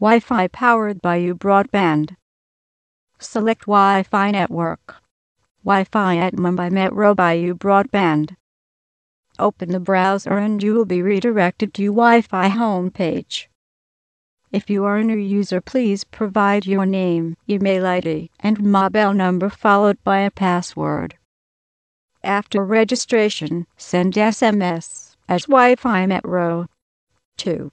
Wi-Fi powered by U Broadband. Select Wi-Fi network. Wi-Fi at Mumbai Metro by U Broadband. Open the browser and you will be redirected to Wi-Fi home page. If you are a new user, please provide your name, email ID, and mobile number followed by a password. After registration, send SMS as Wi-Fi Metro Two.